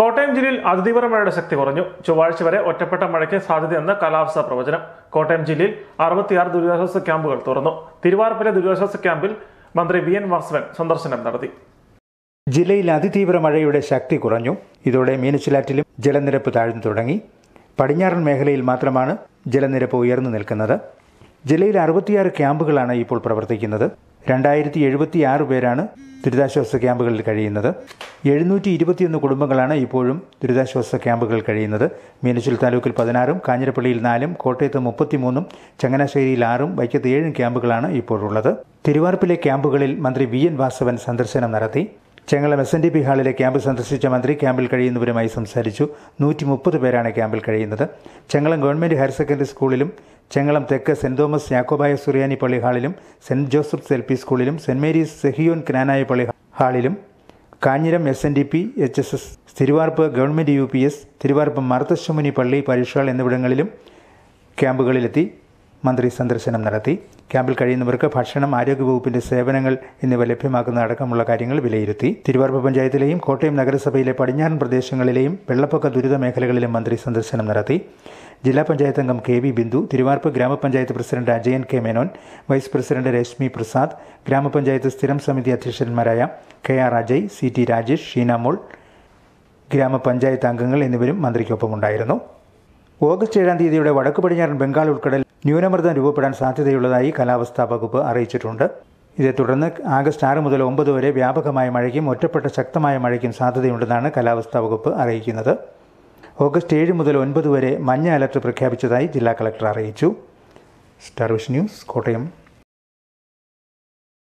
കോട്ടയം ജില്ലയിൽ അതിതീവ്ര മഴയുടെ ശക്തി കുറഞ്ഞു ചൊവ്വാഴ്ച വരെ ഒറ്റപ്പെട്ട മഴയ്ക്ക് സാധ്യതയെന്ന് കാലാവസ്ഥാ പ്രവചനം കോട്ടയം ജില്ലയിൽ അറുപത്തിയാറ് ദുരിതാശ്വാസ ക്യാമ്പുകൾ തുറന്നു തിരുവാർപ്പിലെ ദുരിതാശ്വാസ ക്യാമ്പിൽ മന്ത്രി വി എൻ വാസവൻ സന്ദർശനം നടത്തി ജില്ലയിൽ അതിതീവ്ര മഴയുടെ ശക്തി കുറഞ്ഞു ഇതോടെ മീനച്ചിലാറ്റിലും ജലനിരപ്പ് താഴ്ന്നു തുടങ്ങി പടിഞ്ഞാറൻ മേഖലയിൽ മാത്രമാണ് ജലനിരപ്പ് ഉയർന്നു നിൽക്കുന്നത് ജില്ലയിൽ അറുപത്തിയാറ് ക്യാമ്പുകളാണ് ഇപ്പോൾ പ്രവർത്തിക്കുന്നത് രണ്ടായിരത്തി എഴുപത്തിയാറ് പേരാണ് ദുരിതാശ്വാസ ക്യാമ്പുകളിൽ കഴിയുന്നത് എഴുന്നൂറ്റി ഇരുപത്തിയൊന്ന് കുടുംബങ്ങളാണ് ഇപ്പോഴും ദുരിതാശ്വാസ ക്യാമ്പുകൾ കഴിയുന്നത് മീനച്ചിൽ താലൂക്കിൽ പതിനാറും കാഞ്ഞിരപ്പള്ളിയിൽ നാലും കോട്ടയത്ത് മുപ്പത്തിമൂന്നും ചങ്ങനാശ്ശേരിയിൽ ആറും വൈക്കത്ത് ഏഴും ക്യാമ്പുകളാണ് ഇപ്പോഴുള്ളത് തിരുവാർപ്പിലെ ക്യാമ്പുകളിൽ മന്ത്രി വി എൻ വാസവൻ സന്ദർശനം നടത്തി Chengalam S N D P ഹാളിലെ ക്യാമ്പ് സന്ദർശിച്ച മന്ത്രി ക്യാമ്പിൽ കഴിയുന്നവരുമായി സംസാരിച്ചു നൂറ്റി മുപ്പത് പേരാണ് ക്യാമ്പിൽ കഴിയുന്നത് ചെങ്ങളം ഗവൺമെൻറ് ഹയർ സെക്കൻഡറി സ്കൂളിലും ചെങ്ങളം തെക്ക് സെൻറ് തോമസ് യാക്കോബായ സുറിയാനി പള്ളി ഹാളിലും സെന്റ് ജോസഫ്സ് എൽ പി സ്കൂളിലും സെൻറ് മേരീസ് സെഹിയോൻ ക്നാനായ പള്ളി ഹാളിലും Kanjiram S N D P H S S Thiruvarppu government U P S Thiruvarppu Marthasmuni പള്ളി പരീക്ഷകൾ എന്നിവിടങ്ങളിലും ക്യാമ്പുകളിലെത്തി മന്ത്രി സന്ദർശനം നടത്തി ക്യാമ്പിൽ കഴിയുന്നവർക്ക് ഭക്ഷണം ആരോഗ്യവകുപ്പിന്റെ സേവനങ്ങൾ എന്നിവ ലഭ്യമാക്കുന്ന അടക്കമുള്ള കാര്യങ്ങൾ വിലയിരുത്തി തിരുവാർപ്പ് പഞ്ചായത്തിലെയും കോട്ടയം നഗരസഭയിലെ പടിഞ്ഞാറൻ പ്രദേശങ്ങളിലെയും വെള്ളപ്പൊക്ക ദുരിത മേഖലകളിലും മന്ത്രി സന്ദർശനം നടത്തി ജില്ലാ പഞ്ചായത്ത് അംഗം കെ വി ബിന്ദു തിരുവാർപ്പ് ഗ്രാമപഞ്ചായത്ത് president Ajayan K Menon vice president Reshmi Prasad ഗ്രാമപഞ്ചായത്ത് സ്ഥിരം സമിതി അധ്യക്ഷന്മാരായ K R Ajay C T Rajesh Sheenamol ഗ്രാമപഞ്ചായത്ത് അംഗങ്ങൾ എന്നിവരും മന്ത്രിക്കൊപ്പമുണ്ടായിരുന്നു ഓഗസ്റ്റ് ഏഴാം തീയതിയുടെ വടക്ക് പടിഞ്ഞാറൻ ബംഗാൾ ഉൾക്കടൽ ന്യൂനമർദ്ദം രൂപപ്പെടാൻ സാധ്യതയുള്ളതായി കാലാവസ്ഥാ വകുപ്പ് അറിയിച്ചിട്ടുണ്ട് ഇതേ തുടർന്ന് ആഗസ്റ്റ് ആറ് മുതൽ ഒമ്പത് വരെ വ്യാപകമായ മഴയ്ക്കും ഒറ്റപ്പെട്ട ശക്തമായ മഴയ്ക്കും സാധ്യതയുണ്ടെന്നാണ് കാലാവസ്ഥാ വകുപ്പ് അറിയിക്കുന്നത് ഓഗസ്റ്റ് ഏഴ് മുതൽ ഒൻപത് വരെ മഞ്ഞ അലർട്ട് പ്രഖ്യാപിച്ചതായി ജില്ലാ കളക്ടർ അറിയിച്ചു സ്റ്റാർ ന്യൂസ് കോട്ടയം